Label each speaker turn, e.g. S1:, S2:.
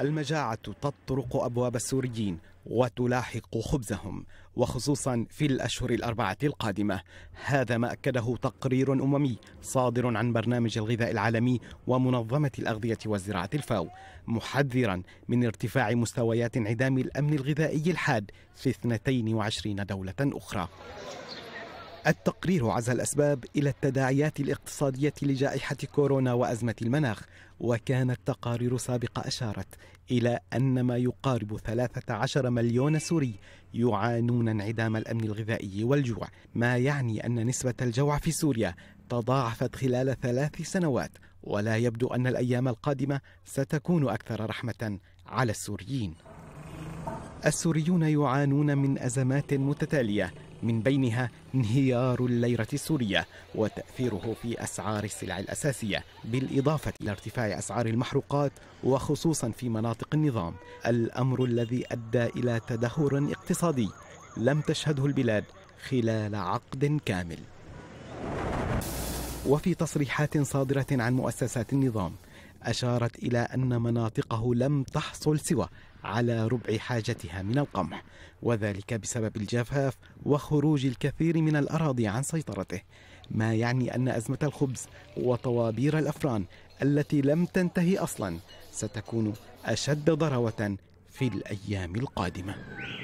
S1: المجاعة تطرق أبواب السوريين وتلاحق خبزهم وخصوصا في الأشهر الأربعة القادمة هذا ما أكده تقرير أممي صادر عن برنامج الغذاء العالمي ومنظمة الأغذية والزراعة الفاو محذرا من ارتفاع مستويات انعدام الأمن الغذائي الحاد في 22 دولة أخرى التقرير عزا الأسباب إلى التداعيات الاقتصادية لجائحة كورونا وأزمة المناخ وكانت تقارير سابقة أشارت إلى أن ما يقارب 13 مليون سوري يعانون انعدام الأمن الغذائي والجوع ما يعني أن نسبة الجوع في سوريا تضاعفت خلال ثلاث سنوات ولا يبدو أن الأيام القادمة ستكون أكثر رحمة على السوريين السوريون يعانون من أزمات متتالية من بينها انهيار الليرة السورية وتأثيره في أسعار السلع الأساسية بالإضافة إلى ارتفاع أسعار المحروقات وخصوصا في مناطق النظام الأمر الذي أدى إلى تدهور اقتصادي لم تشهده البلاد خلال عقد كامل وفي تصريحات صادرة عن مؤسسات النظام أشارت إلى أن مناطقه لم تحصل سوى على ربع حاجتها من القمح وذلك بسبب الجفاف وخروج الكثير من الأراضي عن سيطرته ما يعني أن أزمة الخبز وطوابير الأفران التي لم تنتهي أصلا ستكون أشد ضروة في الأيام القادمة